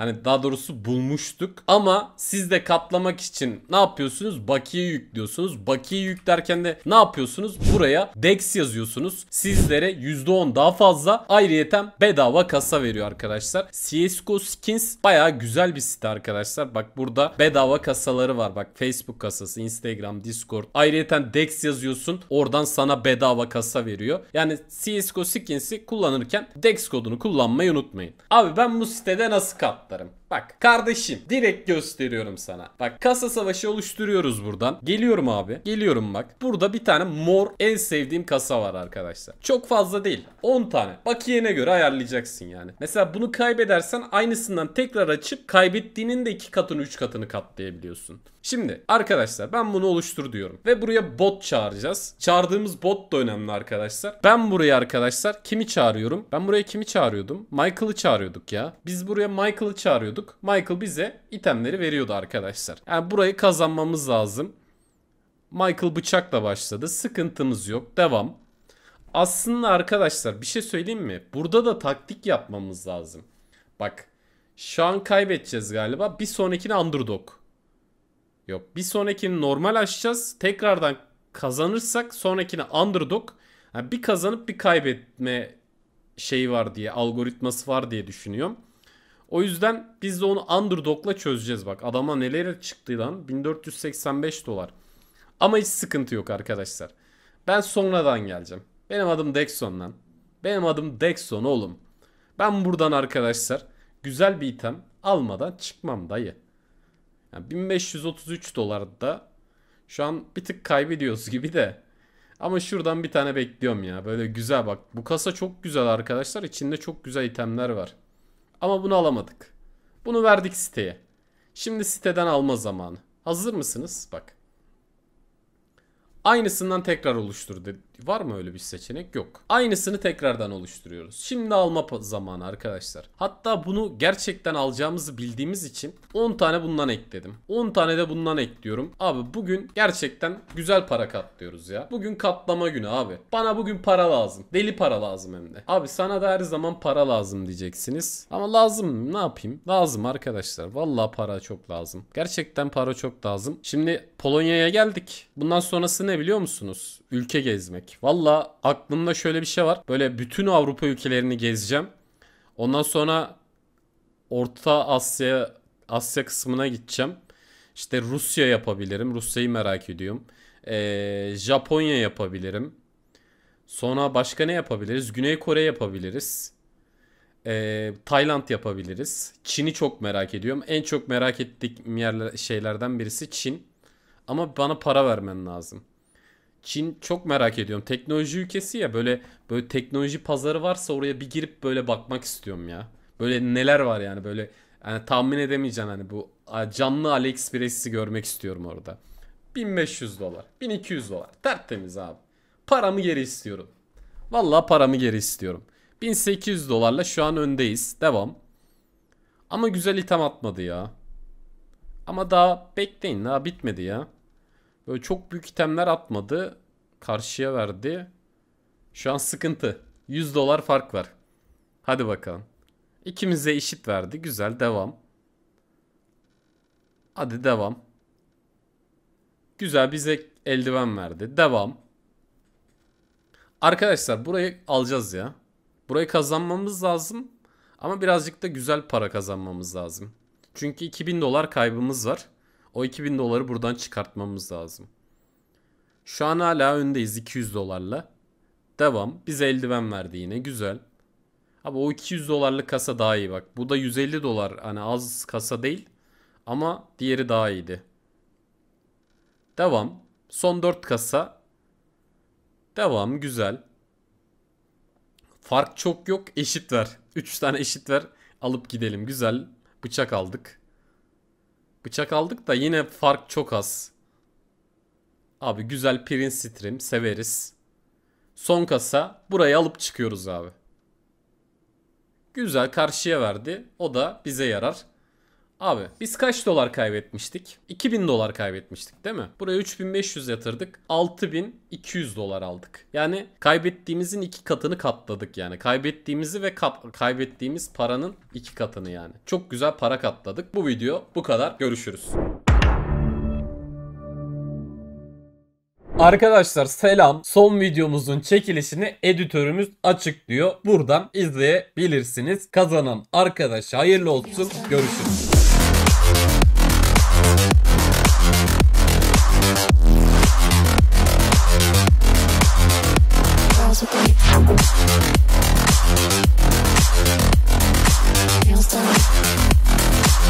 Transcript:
Hani daha doğrusu bulmuştuk ama siz de katlamak için ne yapıyorsunuz? Bakiye yüklüyorsunuz. Bakiye yüklerken de ne yapıyorsunuz? Buraya DEX yazıyorsunuz. Sizlere %10 daha fazla ayrıyeten bedava kasa veriyor arkadaşlar. CSGO Skins baya güzel bir site arkadaşlar. Bak burada bedava kasaları var. Bak Facebook kasası, Instagram, Discord. Ayrıyeten DEX yazıyorsun. Oradan sana bedava kasa veriyor. Yani CSGO Skins'i kullanırken DEX kodunu kullanmayı unutmayın. Abi ben bu sitede nasıl kat? kanatlarım. Bak kardeşim direkt gösteriyorum sana. Bak kasa savaşı oluşturuyoruz buradan. Geliyorum abi. Geliyorum bak. Burada bir tane mor en sevdiğim kasa var arkadaşlar. Çok fazla değil. 10 tane. Bakiyene göre ayarlayacaksın yani. Mesela bunu kaybedersen aynısından tekrar açıp kaybettiğinin de 2 katını 3 katını katlayabiliyorsun. Şimdi arkadaşlar ben bunu oluştur diyorum. Ve buraya bot çağıracağız. Çağırdığımız bot da önemli arkadaşlar. Ben buraya arkadaşlar kimi çağırıyorum? Ben buraya kimi çağırıyordum? Michael'ı çağırıyorduk ya. Biz buraya Michael'ı çağırıyorduk yapıyorduk. Michael bize itemleri veriyordu arkadaşlar. Yani burayı kazanmamız lazım. Michael bıçakla başladı. Sıkıntımız yok. Devam. Aslında arkadaşlar bir şey söyleyeyim mi? Burada da taktik yapmamız lazım. Bak şu an kaybedeceğiz galiba. Bir sonrakini underdog. Yok bir sonrakini normal açacağız. Tekrardan kazanırsak sonrakini underdog. Yani bir kazanıp bir kaybetme şeyi var diye algoritması var diye düşünüyorum. O yüzden biz de onu underdog'la çözeceğiz bak. Adama neler çıktı lan? 1485 dolar. Ama hiç sıkıntı yok arkadaşlar. Ben sonradan geleceğim. Benim adım Dexon lan. Benim adım Dexon oğlum. Ben buradan arkadaşlar güzel bir item almadan çıkmam dayı. Yani 1533 da. şu an bir tık kaybediyoruz gibi de. Ama şuradan bir tane bekliyorum ya. Böyle güzel bak. Bu kasa çok güzel arkadaşlar. İçinde çok güzel itemler var. Ama bunu alamadık. Bunu verdik siteye. Şimdi siteden alma zamanı. Hazır mısınız? Bak. Aynısından tekrar oluştur dedi. Var mı öyle bir seçenek? Yok. Aynısını tekrardan oluşturuyoruz. Şimdi alma zamanı arkadaşlar. Hatta bunu gerçekten alacağımızı bildiğimiz için 10 tane bundan ekledim. 10 tane de bundan ekliyorum. Abi bugün gerçekten güzel para katlıyoruz ya. Bugün katlama günü abi. Bana bugün para lazım. Deli para lazım hem de. Abi sana da her zaman para lazım diyeceksiniz. Ama lazım ne yapayım? Lazım arkadaşlar. Vallahi para çok lazım. Gerçekten para çok lazım. Şimdi Polonya'ya geldik. Bundan sonrası ne biliyor musunuz? Ülke gezmek. Valla aklımda şöyle bir şey var. Böyle bütün Avrupa ülkelerini gezeceğim. Ondan sonra Orta Asya Asya kısmına gideceğim. İşte Rusya yapabilirim. Rusya'yı merak ediyorum. Ee, Japonya yapabilirim. Sonra başka ne yapabiliriz? Güney Kore yapabiliriz. Ee, Tayland yapabiliriz. Çin'i çok merak ediyorum. En çok merak ettiğim yerler, şeylerden birisi Çin. Ama bana para vermen lazım. Çin çok merak ediyorum. Teknoloji ülkesi ya böyle böyle teknoloji pazarı varsa oraya bir girip böyle bakmak istiyorum ya. Böyle neler var yani böyle yani tahmin edemeyeceğim hani bu canlı AliExpress'i görmek istiyorum orada. 1500 dolar, 1200 dolar. Tertemiz abi. Paramı geri istiyorum. Vallahi paramı geri istiyorum. 1800 dolarla şu an öndeyiz. Devam. Ama güzel item atmadı ya. Ama daha bekleyin daha bitmedi ya. Böyle çok büyük itemler atmadı. Karşıya verdi. Şu an sıkıntı. 100 dolar fark var. Hadi bakalım. İkimize eşit verdi. Güzel devam. Hadi devam. Güzel bize eldiven verdi. Devam. Arkadaşlar burayı alacağız ya. Burayı kazanmamız lazım. Ama birazcık da güzel para kazanmamız lazım. Çünkü 2000 dolar kaybımız var. O 2000 doları buradan çıkartmamız lazım. Şu an hala öndeyiz 200 dolarla. Devam. Bize eldiven verdi yine. Güzel. Abi o 200 dolarlık kasa daha iyi bak. Bu da 150 dolar. Hani az kasa değil. Ama diğeri daha iyiydi. Devam. Son 4 kasa. Devam. Güzel. Fark çok yok. Eşit ver. 3 tane eşit ver. Alıp gidelim. Güzel. Bıçak aldık. Bıçak aldık da yine fark çok az. Abi güzel pirin stream severiz. Son kasa burayı alıp çıkıyoruz abi. Güzel karşıya verdi. O da bize yarar. Abi biz kaç dolar kaybetmiştik? 2000 dolar kaybetmiştik değil mi? Buraya 3500 yatırdık. 6200 dolar aldık. Yani kaybettiğimizin iki katını katladık yani. Kaybettiğimizi ve kat kaybettiğimiz paranın iki katını yani. Çok güzel para katladık. Bu video bu kadar. Görüşürüz. Arkadaşlar selam. Son videomuzun çekilişini editörümüz açıklıyor. Buradan izleyebilirsiniz. Kazanan arkadaş hayırlı olsun. Görüşürüz.